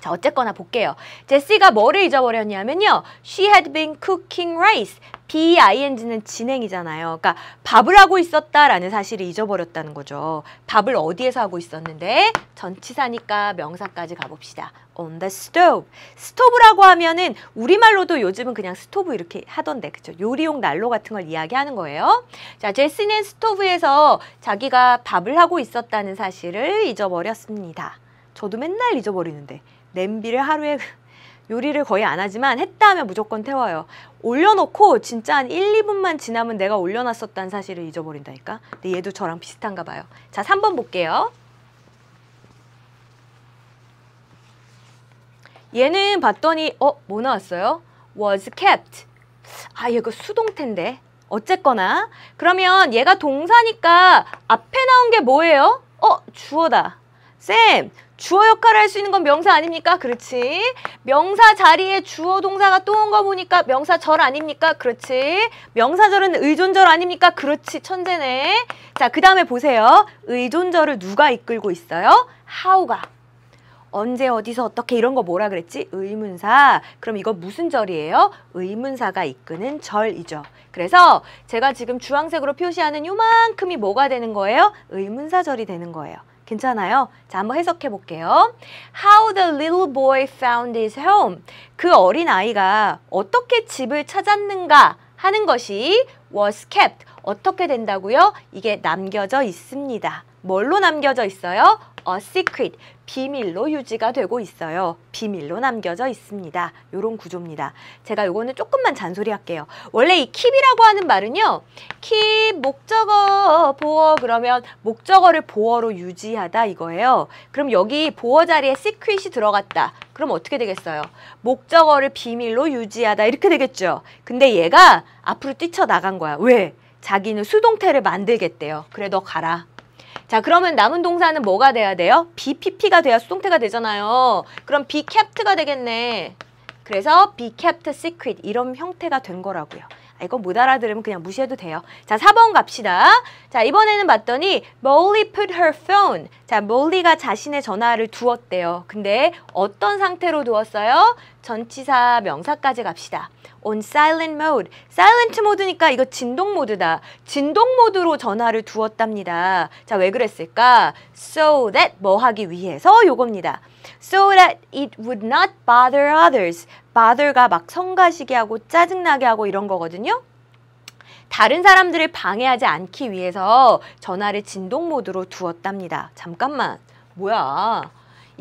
자, 어쨌거나 볼게요. 제시가 뭐를 잊어버렸냐면요. She had been cooking rice. being는 진행이잖아요. 그러니까 밥을 하고 있었다라는 사실을 잊어버렸다는 거죠. 밥을 어디에서 하고 있었는데 전치사니까 명사까지 가봅시다. on the stove. 스토브라고 하면은 우리말로도 요즘은 그냥 스토브 이렇게 하던데 그죠? 요리용 난로 같은 걸 이야기하는 거예요. 자, 제시는 스토브에서 자기가 밥을 하고 있었다는 사실을 잊어버렸습니다. 저도 맨날 잊어버리는데 냄비를 하루에 요리를 거의 안 하지만 했다 하면 무조건 태워요. 올려놓고 진짜 한 1, 2분만 지나면 내가 올려놨었다는 사실을 잊어버린다니까. 근데 얘도 저랑 비슷한가 봐요. 자, 3번 볼게요. 얘는 봤더니 어? 뭐 나왔어요? was kept. 아, 얘가 수동태인데. 어쨌거나 그러면 얘가 동사니까 앞에 나온 게 뭐예요? 어? 주어다. 쌤, 주어 역할을 할 수 있는 건 명사 아닙니까? 그렇지. 명사 자리에 주어 동사가 또 온 거 보니까 명사절 아닙니까? 그렇지. 명사절은 의존절 아닙니까? 그렇지. 천재네. 자, 그 다음에 보세요. 의존절을 누가 이끌고 있어요? 하우가. 언제 어디서 어떻게 이런 거 뭐라 그랬지? 의문사. 그럼 이거 무슨 절이에요? 의문사가 이끄는 절이죠. 그래서 제가 지금 주황색으로 표시하는 요만큼이 뭐가 되는 거예요? 의문사절이 되는 거예요. 괜찮아요? 자, 한번 해석해 볼게요. How the little boy found his home. 그 어린 아이가 어떻게 집을 찾았는가 하는 것이 was kept. 어떻게 된다고요? 이게 남겨져 있습니다. 뭘로 남겨져 있어요? a 어, secret, 비밀로 유지가 되고 있어요. 비밀로 남겨져 있습니다. 이런 구조입니다. 제가 요거는 조금만 잔소리할게요. 원래 이 keep이라고 하는 말은요. keep, 목적어, 보어 그러면 목적어를 보어로 유지하다 이거예요. 그럼 여기 보어 자리에 secret이 들어갔다. 그럼 어떻게 되겠어요? 목적어를 비밀로 유지하다 이렇게 되겠죠. 근데 얘가 앞으로 뛰쳐나간 거야. 왜? 자기는 수동태를 만들겠대요. 그래 너 가라. 자 그러면 남은 동사는 뭐가 돼야 돼요? BPP가 돼야 수동태가 되잖아요. 그럼 be kept가 되겠네. 그래서 be kept secret 이런 형태가 된 거라고요. 아, 이거 못 알아들으면 그냥 무시해도 돼요. 자, 4번 갑시다. 자, 이번에는 봤더니 Molly put her phone. 자, 몰리가 자신의 전화를 두었대요. 근데 어떤 상태로 두었어요? 전치사 명사까지 갑시다. on silent mode. silent 모드니까 이거 진동 모드다. 진동 모드로 전화를 두었답니다. 자, 왜 그랬을까? so that 뭐 하기 위해서 요겁니다. so that it would not bother others. bother가 막 성가시게 하고 짜증나게 하고 이런 거거든요. 다른 사람들을 방해하지 않기 위해서 전화를 진동 모드로 두었답니다. 잠깐만. 뭐야?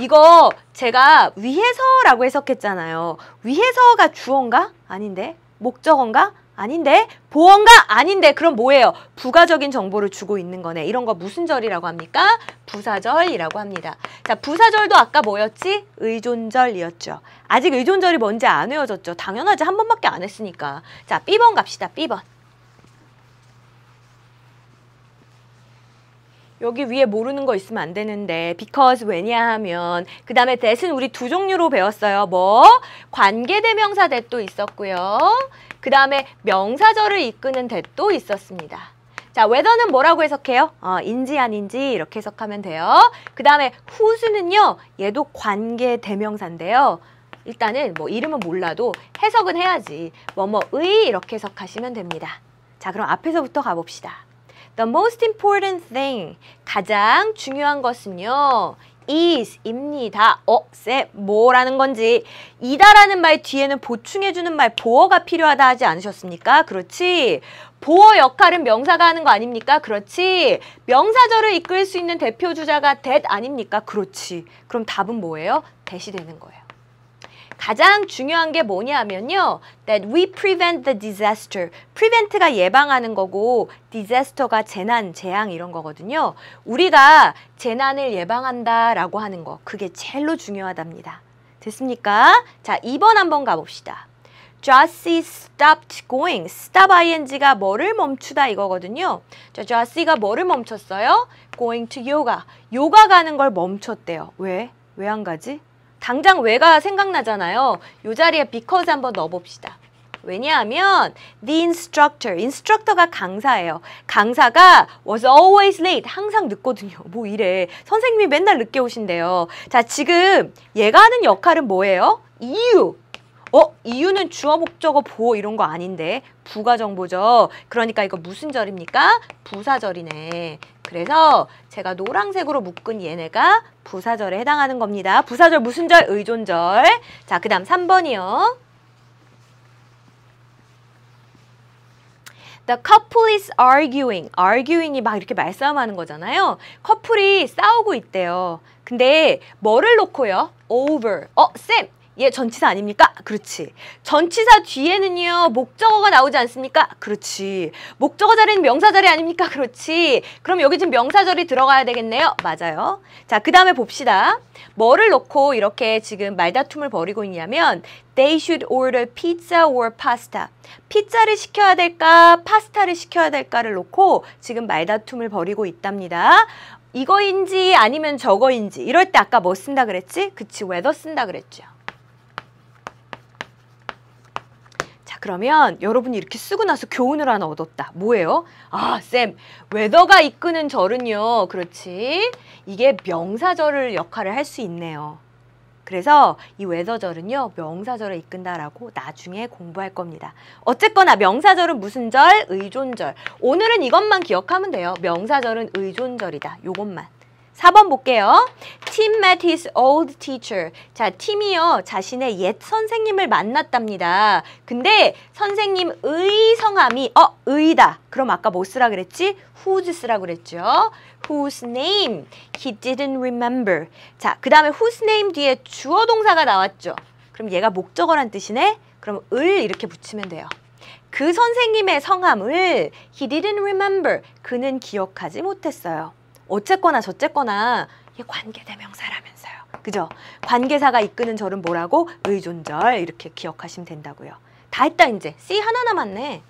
이거 제가 위해서라고 해석했잖아요. 위해서가 주어인가? 아닌데? 목적어인가? 아닌데? 보험가? 아닌데? 그럼 뭐예요? 부가적인 정보를 주고 있는 거네. 이런 거 무슨 절이라고 합니까? 부사절이라고 합니다. 자, 부사절도 아까 뭐였지? 의존절이었죠. 아직 의존절이 뭔지 안 외워졌죠. 당연하지. 한 번밖에 안 했으니까. 자, B번 갑시다. B번. 여기 위에 모르는 거 있으면 안 되는데 because 왜냐하면 그 다음에 that은 우리 두 종류로 배웠어요. 뭐 관계대명사 that도 있었고요. 그 다음에 명사절을 이끄는 that도 있었습니다. 자, 웨더는 뭐라고 해석해요? 어, 인지 아닌지 이렇게 해석하면 돼요. 그 다음에 후수는요. 얘도 관계 대명사인데요. 일단은 뭐 이름은 몰라도 해석은 해야지. 뭐 뭐 의 이렇게 해석하시면 됩니다. 자, 그럼 앞에서부터 가봅시다. The most important thing, 가장 중요한 것은요. is입니다. 어, 쌤, 뭐라는 건지. 이다라는 말 뒤에는 보충해주는 말 보어가 필요하다 하지 않으셨습니까? 그렇지. 보어 역할은 명사가 하는 거 아닙니까? 그렇지. 명사절을 이끌 수 있는 대표 주자가 that 아닙니까? 그렇지. 그럼 답은 뭐예요? that이 되는 거예요. 가장 중요한 게 뭐냐면요. That we prevent the disaster. prevent가 예방하는 거고 disaster가 재난, 재앙 이런 거거든요. 우리가 재난을 예방한다라고 하는 거. 그게 제일로 중요하답니다. 됐습니까? 자, 2번 한번 가봅시다. Jossie stopped going. stop ing가 뭐를 멈추다 이거거든요. 자, Jossie가 뭐를 멈췄어요? going to yoga. 요가 가는 걸 멈췄대요. 왜? 왜 안 가지? 당장 왜가 생각나잖아요. 이 자리에 because 한번 넣어봅시다. 왜냐하면 the instructor, instructor가 강사예요. 강사가 was always late, 항상 늦거든요. 뭐 이래. 선생님이 맨날 늦게 오신대요. 자, 지금 얘가 하는 역할은 뭐예요? 이유. 어? 이유는 주어, 목적어, 보호 이런 거 아닌데 부가정보죠. 그러니까 이거 무슨 절입니까? 부사절이네. 그래서 제가 노란색으로 묶은 얘네가 부사절에 해당하는 겁니다. 부사절 무슨 절? 의존절. 자, 그 다음 3번이요. The couple is arguing. arguing이 막 이렇게 말싸움하는 거잖아요. 커플이 싸우고 있대요. 근데 뭐를 놓고요? over. 어, 쌤! 예, 전치사 아닙니까? 그렇지. 전치사 뒤에는요, 목적어가 나오지 않습니까? 그렇지. 목적어 자리는 명사 자리 아닙니까? 그렇지. 그럼 여기 지금 명사 자리 들어가야 되겠네요. 맞아요. 자, 그 다음에 봅시다. 뭐를 놓고 이렇게 지금 말다툼을 벌이고 있냐면 They should order pizza or pasta. 피자를 시켜야 될까, 파스타를 시켜야 될까를 놓고 지금 말다툼을 벌이고 있답니다. 이거인지 아니면 저거인지 이럴 때 아까 뭐 쓴다 그랬지? 그치, 웨더 쓴다 그랬죠. 그러면 여러분이 이렇게 쓰고 나서 교훈을 하나 얻었다. 뭐예요? 아, 쌤, 웨더가 이끄는 절은요. 그렇지. 이게 명사절을 역할을 할 수 있네요. 그래서 이 웨더절은요 명사절을 이끈다라고 나중에 공부할 겁니다. 어쨌거나 명사절은 무슨 절? 의존절. 오늘은 이것만 기억하면 돼요. 명사절은 의존절이다. 요것만. 4번 볼게요. Tim met his old teacher. 자, 팀이요. 자신의 옛 선생님을 만났답니다. 근데 선생님의 성함이 어, 의다. 그럼 아까 뭐 쓰라 그랬지? whose 쓰라 그랬죠. whose name he didn't remember. 자, 그다음에 whose name 뒤에 주어 동사가 나왔죠. 그럼 얘가 목적어란 뜻이네. 그럼 을 이렇게 붙이면 돼요. 그 선생님의 성함을 he didn't remember. 그는 기억하지 못했어요. 어쨌거나 저쨌거나 이게 관계대명사라면서요. 그죠? 관계사가 이끄는 절은 뭐라고? 의존절 이렇게 기억하시면 된다고요. 다 했다 이제. C 하나 남았네.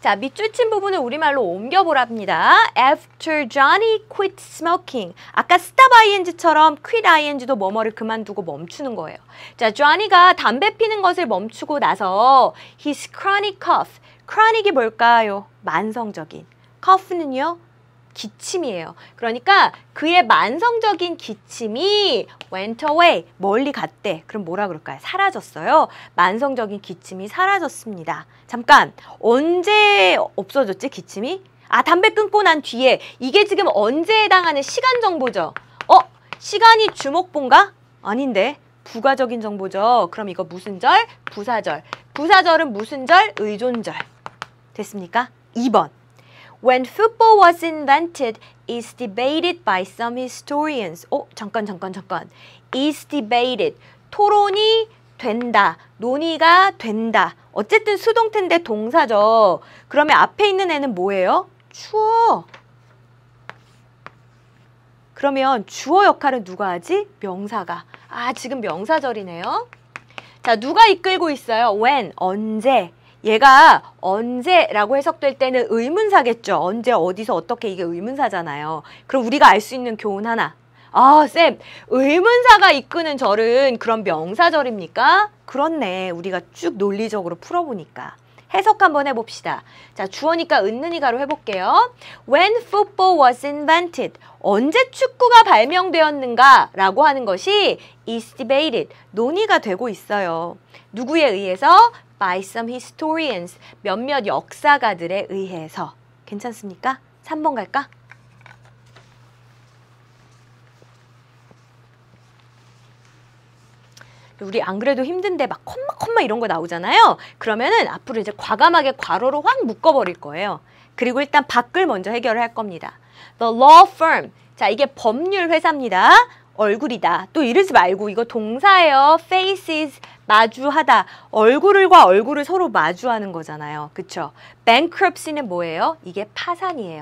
자, 밑줄 친 부분을 우리말로 옮겨보랍니다. After Johnny quit smoking. 아까 stop ing처럼 quit ing도 뭐뭐를 그만두고 멈추는 거예요. 자, Johnny가 담배 피는 것을 멈추고 나서 his chronic cough, 크로닉이 뭘까요? 만성적인. 커프는요? 기침이에요. 그러니까 그의 만성적인 기침이 went away, 멀리 갔대. 그럼 뭐라 그럴까요? 사라졌어요. 만성적인 기침이 사라졌습니다. 잠깐, 언제 없어졌지, 기침이? 아, 담배 끊고 난 뒤에. 이게 지금 언제 해당하는 시간 정보죠? 어? 시간이 주목본가? 아닌데. 부가적인 정보죠. 그럼 이거 무슨 절? 부사절. 부사절은 무슨 절? 의존절. 됐습니까? 2번. When football was invented is debated by some historians. 어, 잠깐 잠깐 잠깐. is debated. 토론이 된다. 논의가 된다. 어쨌든 수동태인데 동사죠. 그러면 앞에 있는 애는 뭐예요? 추어. 그러면 주어 역할은 누가 하지? 명사가. 아, 지금 명사절이네요. 자, 누가 이끌고 있어요? when, 언제. 얘가 언제라고 해석될 때는 의문사겠죠. 언제 어디서 어떻게 이게 의문사잖아요. 그럼 우리가 알 수 있는 교훈 하나. 아, 쌤, 의문사가 이끄는 절은 그런 명사절입니까? 그렇네. 우리가 쭉 논리적으로 풀어보니까. 해석 한번 해봅시다. 자, 주어니까 은는이가로 해볼게요. When football was invented, 언제 축구가 발명되었는가 라고 하는 것이 is debated, 논의가 되고 있어요. 누구에 의해서? By some historians, 몇몇 역사가들에 의해서. 괜찮습니까? 3번 갈까? 우리 안 그래도 힘든데 막 콤마 콤마 이런 거 나오잖아요. 그러면은 앞으로 이제 과감하게 괄호로 확 묶어버릴 거예요. 그리고 일단 밖을 먼저 해결을 할 겁니다. The law firm. 자, 이게 법률 회사입니다. 얼굴이다. 또 이러지 말고 이거 동사예요. faces 마주하다. 얼굴과 얼굴을 서로 마주하는 거잖아요. 그쵸? bankruptcy는 뭐예요? 이게 파산이에요.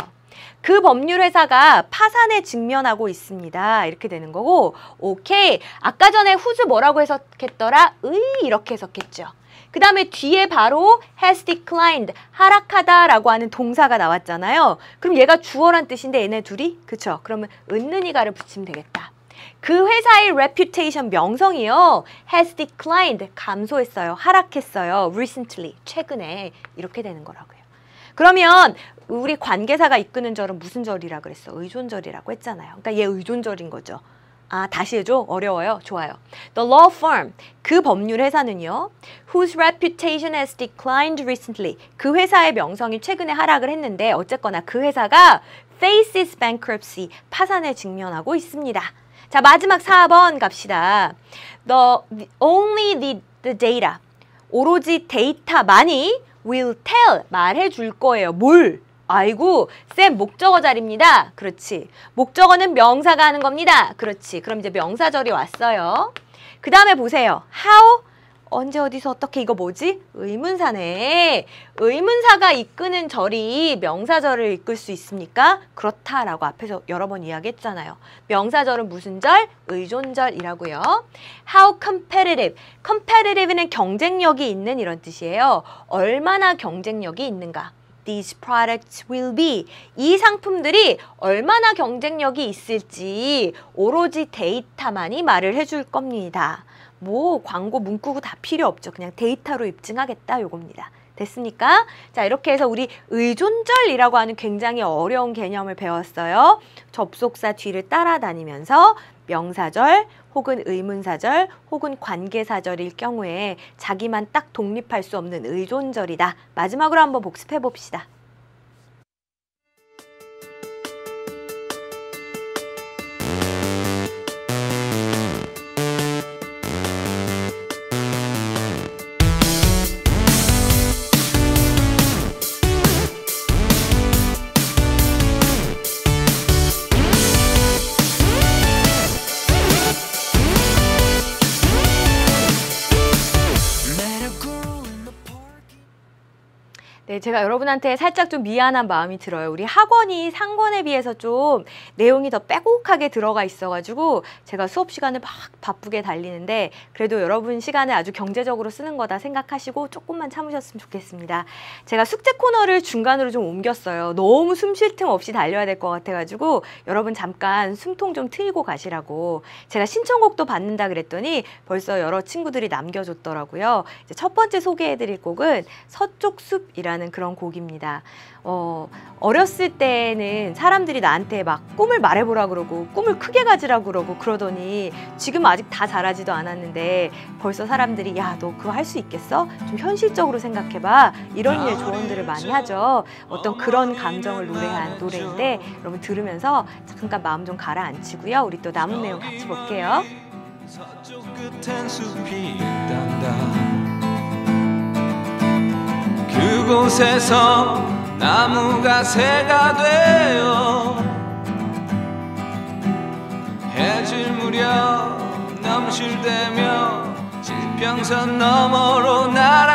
그 법률 회사가 파산에 직면하고 있습니다. 이렇게 되는 거고 오케이. 아까 전에 후즈 뭐라고 해석했더라? 의 이렇게 해석했죠. 그 다음에 뒤에 바로 has declined, 하락하다 라고 하는 동사가 나왔잖아요. 그럼 얘가 주어란 뜻인데 얘네 둘이? 그쵸. 그러면 은는이가를 붙이면 되겠다. 그 회사의 reputation 명성이요. has declined, 감소했어요. 하락했어요. recently, 최근에. 이렇게 되는 거라고요. 그러면 우리 관계사가 이끄는 절은 무슨 절이라 그랬어? 의존절이라고 했잖아요. 그러니까 얘 의존절인 거죠. 아, 다시 해줘? 어려워요? 좋아요. The law firm, 그 법률 회사는요. Whose reputation has declined recently. 그 회사의 명성이 최근에 하락을 했는데 어쨌거나 그 회사가 faces bankruptcy, 파산에 직면하고 있습니다. 자, 마지막 4번 갑시다. The, the only the, the data, 오로지 데이터만이 will tell 말해줄 거예요. 뭘? 아이고 쌤 목적어 자리입니다. 그렇지. 목적어는 명사가 하는 겁니다. 그렇지. 그럼 이제 명사절이 왔어요. 그 다음에 보세요. how 언제 어디서 어떻게 이거 뭐지? 의문사네. 의문사가 이끄는 절이 명사절을 이끌 수 있습니까? 그렇다라고 앞에서 여러 번 이야기했잖아요. 명사절은 무슨 절? 의존절이라고요. How competitive. competitive는 경쟁력이 있는 이런 뜻이에요. 얼마나 경쟁력이 있는가. These products will be. 이 상품들이 얼마나 경쟁력이 있을지 오로지 데이터만이 말을 해줄 겁니다. 뭐 광고 문구고 다 필요 없죠. 그냥 데이터로 입증하겠다 요겁니다. 됐습니까? 자 이렇게 해서 우리 의존절이라고 하는 굉장히 어려운 개념을 배웠어요. 접속사 뒤를 따라다니면서 명사절 혹은 의문사절 혹은 관계사절일 경우에 자기만 딱 독립할 수 없는 의존절이다. 마지막으로 한번 복습해 봅시다. 네, 제가 여러분한테 살짝 좀 미안한 마음이 들어요. 우리 학원이 상권에 비해서 좀 내용이 더 빼곡하게 들어가 있어가지고 제가 수업 시간을 막 바쁘게 달리는데 그래도 여러분 시간을 아주 경제적으로 쓰는 거다 생각하시고 조금만 참으셨으면 좋겠습니다. 제가 숙제 코너를 중간으로 좀 옮겼어요. 너무 숨 쉴 틈 없이 달려야 될 것 같아가지고 여러분 잠깐 숨통 좀 트이고 가시라고 제가 신청곡도 받는다 그랬더니 벌써 여러 친구들이 남겨줬더라고요. 첫 번째 소개해드릴 곡은 서쪽숲이라는 하는 그런 곡입니다. 어, 어렸을 때는 사람들이 나한테 막 꿈을 말해보라 그러고 꿈을 크게 가지라 그러고 그러더니 지금 아직 다 자라지도 않았는데 벌써 사람들이 야 너 그거 할 수 있겠어? 좀 현실적으로 생각해봐 이런 일 조언들을 아, 많이 하죠. 어떤 그런 감정을 노래한 아, 노래인데 그렇죠. 여러분 들으면서 잠깐 마음 좀 가라앉히고요. 우리 또 남은 내용 같이 볼게요. 서쪽 끝엔 숲이 있단다 그곳에서 나무가 새가 되어 해질 무렵 넘실대며 지평선 너머로 날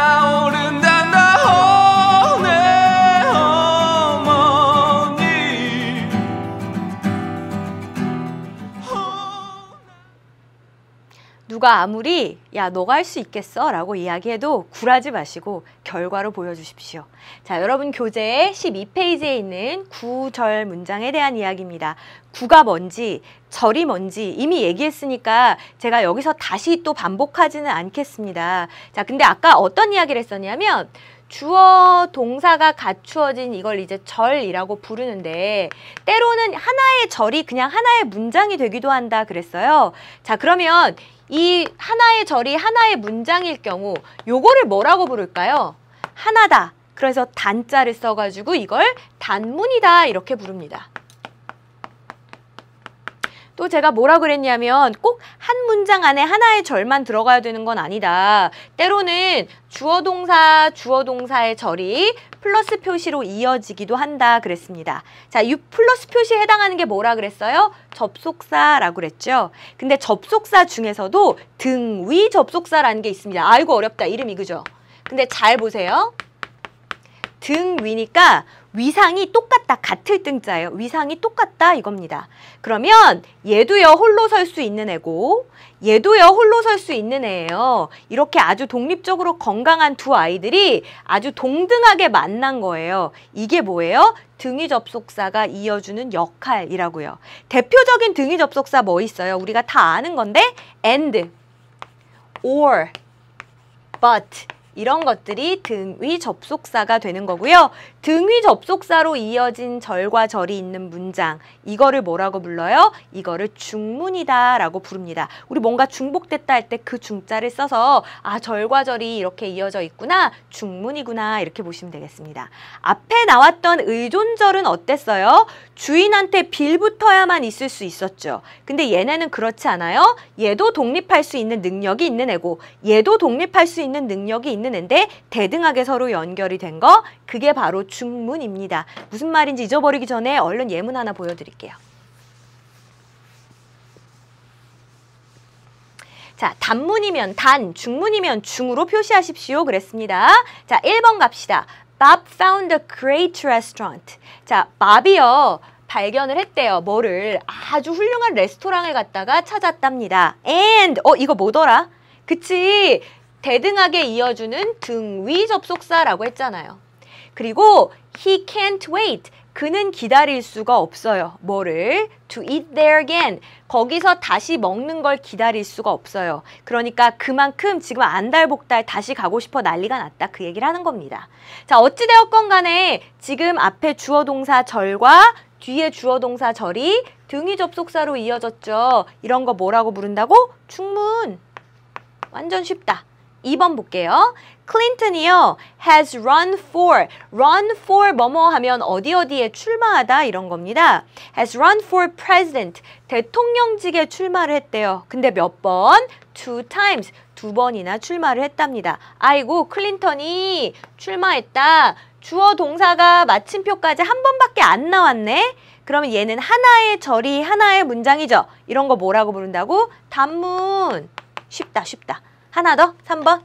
누가 아무리 야 너가 할 수 있겠어 라고 이야기해도 굴하지 마시고 결과로 보여주십시오. 자 여러분 교재 12페이지에 있는 구절 문장에 대한 이야기입니다. 구가 뭔지 절이 뭔지 이미 얘기했으니까 제가 여기서 다시 또 반복하지는 않겠습니다. 자 근데 아까 어떤 이야기를 했었냐면 주어 동사가 갖추어진 이걸 이제 절이라고 부르는데 때로는 하나의 절이 그냥 하나의 문장이 되기도 한다 그랬어요. 자 그러면 이 하나의 절이 하나의 문장일 경우 요거를 뭐라고 부를까요? 하나다. 그래서 단자를 써가지고 이걸 단문이다 이렇게 부릅니다. 또 제가 뭐라 그랬냐면 꼭 한 문장 안에 하나의 절만 들어가야 되는 건 아니다. 때로는 주어동사, 주어동사의 절이 플러스 표시로 이어지기도 한다 그랬습니다. 자, 이 플러스 표시에 해당하는 게 뭐라 그랬어요? 접속사라고 그랬죠. 근데 접속사 중에서도 등위 접속사라는 게 있습니다. 아이고 어렵다 이름이 그죠? 근데 잘 보세요. 등위니까 위상이 똑같다 같을 등자예요. 위상이 똑같다 이겁니다. 그러면 얘도요 홀로 설 수 있는 애고 얘도요 홀로 설 수 있는 애예요. 이렇게 아주 독립적으로 건강한 두 아이들이 아주 동등하게 만난 거예요. 이게 뭐예요? 등위 접속사가 이어주는 역할이라고요. 대표적인 등위 접속사 뭐 있어요? 우리가 다 아는 건데 and, or, but 이런 것들이 등위 접속사가 되는 거고요. 등위 접속사로 이어진 절과 절이 있는 문장 이거를 뭐라고 불러요? 이거를 중문이다 라고 부릅니다. 우리 뭔가 중복됐다 할 때 그 중자를 써서 아 절과 절이 이렇게 이어져 있구나 중문이구나 이렇게 보시면 되겠습니다. 앞에 나왔던 의존절은 어땠어요? 주인한테 빌붙어야만 있을 수 있었죠. 근데 얘네는 그렇지 않아요? 얘도 독립할 수 있는 능력이 있는 애고 얘도 독립할 수 있는 능력이 있는 애인데 대등하게 서로 연결이 된 거 그게 바로 중문입니다. 무슨 말인지 잊어버리기 전에 얼른 예문 하나 보여드릴게요. 자, 단문이면 단, 중문이면 중으로 표시하십시오. 그랬습니다. 자, 1번 갑시다. Bob found a great restaurant. 자, 밥이요. 발견을 했대요. 뭐를? 아주 훌륭한 레스토랑을 갔다가 찾았답니다. And, 어, 이거 뭐더라? 그치. 대등하게 이어주는 등위 접속사라고 했잖아요. 그리고 he can't wait. 그는 기다릴 수가 없어요. 뭐를? to eat there again. 거기서 다시 먹는 걸 기다릴 수가 없어요. 그러니까 그만큼 지금 안달복달 다시 가고 싶어 난리가 났다. 그 얘기를 하는 겁니다. 자, 어찌되었건 간에 지금 앞에 주어 동사 절과 뒤에 주어 동사 절이 등위 접속사로 이어졌죠. 이런 거 뭐라고 부른다고? 충문. 완전 쉽다. 2번 볼게요. 클린턴이요. has run for. run for 뭐뭐 하면 어디 어디에 출마하다 이런 겁니다. has run for president. 대통령직에 출마를 했대요. 근데 몇 번? two times. 두 번이나 출마를 했답니다. 아이고 클린턴이 출마했다. 주어 동사가 마침표까지 한 번밖에 안 나왔네. 그러면 얘는 하나의 절이 하나의 문장이죠. 이런 거 뭐라고 부른다고? 단문. 쉽다 쉽다. 하나 더, 3번.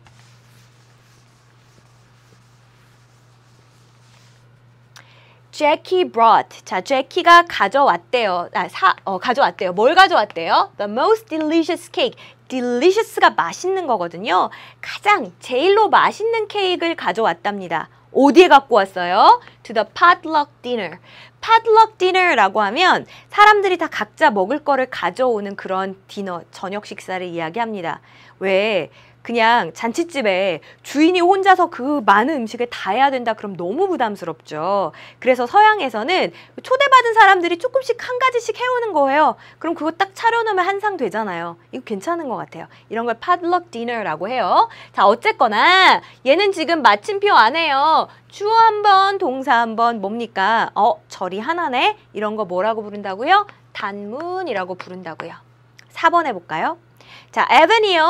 Jackie brought. 자, Jackie가 가져왔대요. 아, 사, 어, 가져왔대요. 뭘 가져왔대요? The most delicious cake. delicious가 맛있는 거거든요. 가장, 제일로 맛있는 케이크를 가져왔답니다. 어디에 갖고 왔어요? To the potluck dinner. potluck dinner라고 하면 사람들이 다 각자 먹을 거를 가져오는 그런 디너, 저녁 식사를 이야기합니다. 왜? 그냥 잔칫집에 주인이 혼자서 그 많은 음식을 다 해야 된다 그럼 너무 부담스럽죠. 그래서 서양에서는 초대받은 사람들이 조금씩 한 가지씩 해오는 거예요. 그럼 그거 딱 차려놓으면 한 상 되잖아요. 이거 괜찮은 것 같아요. 이런 걸 p a 디너라고 해요. 자 어쨌거나 얘는 지금 마침표 안에요 주어 한 번, 동사 한 번 뭡니까? 어, 절이 하나네? 이런 거 뭐라고 부른다고요? 단문이라고 부른다고요. 4번 해볼까요? 자, 에 v e n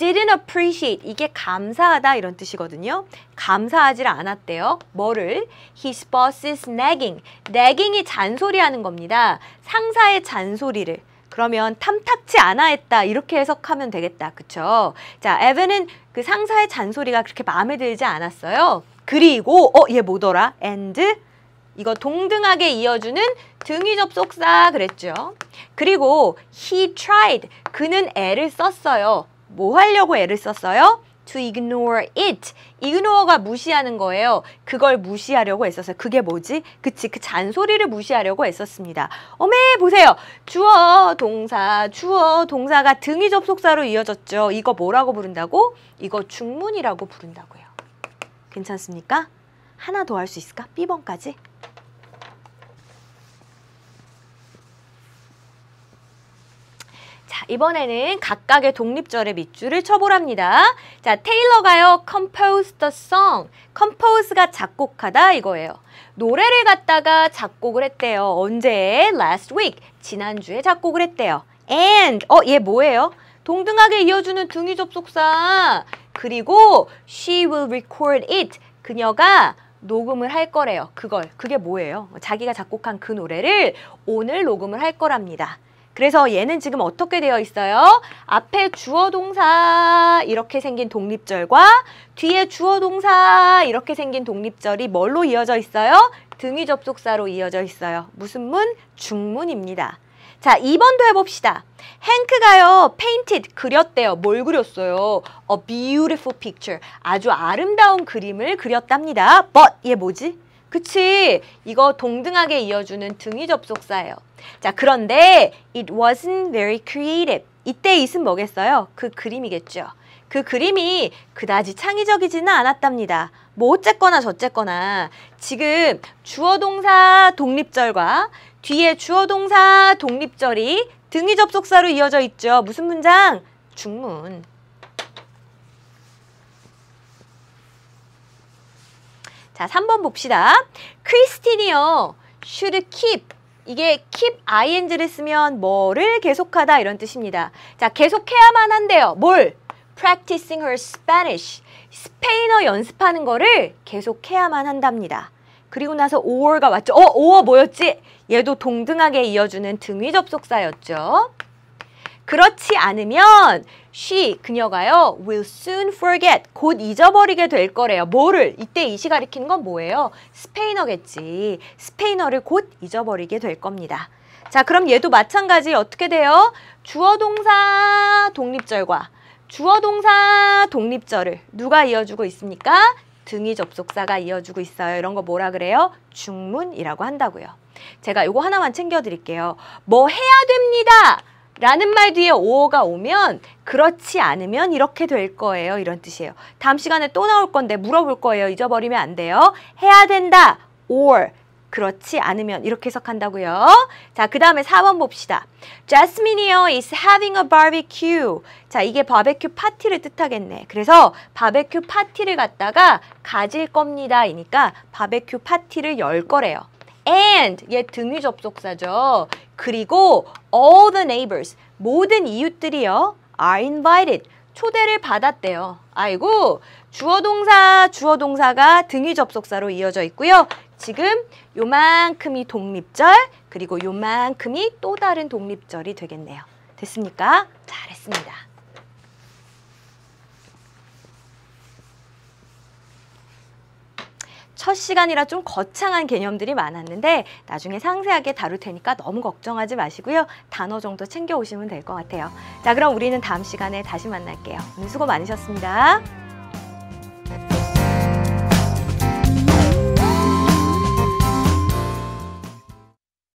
didn't appreciate 이게 감사하다 이런 뜻이거든요. 감사하지 않았대요. 뭐를? His boss is nagging. nagging이 잔소리하는 겁니다. 상사의 잔소리를. 그러면 탐탁치 않아 했다 이렇게 해석하면 되겠다. 그쵸? 자, 에브는 그 상사의 잔소리가 그렇게 마음에 들지 않았어요. 그리고 어 얘 뭐더라? and 이거 동등하게 이어주는 등위 접속사 그랬죠. 그리고 he tried 그는 애를 썼어요. 뭐 하려고 애를 썼어요? to ignore it. ignore가 무시하는 거예요. 그걸 무시하려고 했었어요 그게 뭐지? 그치, 그 잔소리를 무시하려고 했었습니다 어메, 보세요. 주어, 동사, 주어, 동사가 등이 접속사로 이어졌죠. 이거 뭐라고 부른다고? 이거 중문이라고 부른다고요. 괜찮습니까? 하나 더 할 수 있을까? B번까지? 자, 이번에는 각각의 독립절의 밑줄을 쳐보랍니다. 자, 테일러가요. compose the song. compose가 작곡하다 이거예요. 노래를 갖다가 작곡을 했대요. 언제? last week. 지난주에 작곡을 했대요. and 어, 얘 뭐예요? 동등하게 이어주는 등위 접속사. 그리고 she will record it. 그녀가 녹음을 할 거래요. 그걸. 그게 뭐예요? 자기가 작곡한 그 노래를 오늘 녹음을 할 거랍니다. 그래서 얘는 지금 어떻게 되어 있어요? 앞에 주어 동사 이렇게 생긴 독립절과 뒤에 주어 동사 이렇게 생긴 독립절이 뭘로 이어져 있어요? 등위 접속사로 이어져 있어요. 무슨 문? 중문입니다. 자, 2번도 해봅시다. 행크가요, painted, 그렸대요. 뭘 그렸어요? A beautiful picture. 아주 아름다운 그림을 그렸답니다. But, 얘 뭐지? 그치. 이거 동등하게 이어주는 등위 접속사예요. 자, 그런데 it wasn't very creative. 이때 이은 뭐겠어요? 그 그림이겠죠. 그 그림이 그다지 창의적이지는 않았답니다. 뭐 어쨌거나 저쨌거나 지금 주어동사 독립절과 뒤에 주어동사 독립절이 등위 접속사로 이어져 있죠. 무슨 문장? 중문. 자, 3번 봅시다. 크리스틴이요. should keep 이게 keep ing를 쓰면 뭐를 계속하다 이런 뜻입니다. 자, 계속해야만 한대요. 뭘? practicing her Spanish. 스페인어 연습하는 거를 계속해야만 한답니다. 그리고 나서 5월가 왔죠. 어, 5월 뭐였지? 얘도 동등하게 이어주는 등위 접속사였죠. 그렇지 않으면 she, 그녀가요, will soon forget, 곧 잊어버리게 될 거래요. 뭐를? 이때 이 시 가리키는 건 뭐예요? 스페인어겠지. 스페인어를 곧 잊어버리게 될 겁니다. 자, 그럼 얘도 마찬가지 어떻게 돼요? 주어 동사 독립절과 주어 동사 독립절을 누가 이어주고 있습니까? 등이 접속사가 이어주고 있어요. 이런 거 뭐라 그래요? 중문이라고 한다고요. 제가 요거 하나만 챙겨드릴게요. 뭐 해야 됩니다. 라는 말 뒤에 오어가 오면 그렇지 않으면 이렇게 될 거예요. 이런 뜻이에요. 다음 시간에 또 나올 건데 물어볼 거예요. 잊어버리면 안 돼요. 해야 된다. or 그렇지 않으면 이렇게 해석한다고요. 자, 그 다음에 4번 봅시다. j a s m i n e is having a barbecue. 자, 이게 바베큐 파티를 뜻하겠네. 그래서 바베큐 파티를 갖다가 가질 겁니다. 이니까 바베큐 파티를 열 거래요. and 얘 등위 접속사죠. 그리고 all the neighbors 모든 이웃들이요 are invited 초대를 받았대요. 아이고 주어 동사 주어 동사가 등위 접속사로 이어져 있고요. 지금 요만큼이 독립절 그리고 요만큼이 또 다른 독립절이 되겠네요. 됐습니까? 잘했습니다. 첫 시간이라 좀 거창한 개념들이 많았는데 나중에 상세하게 다룰 테니까 너무 걱정하지 마시고요. 단어 정도 챙겨오시면 될 것 같아요. 자 그럼 우리는 다음 시간에 다시 만날게요. 오늘 수고 많으셨습니다.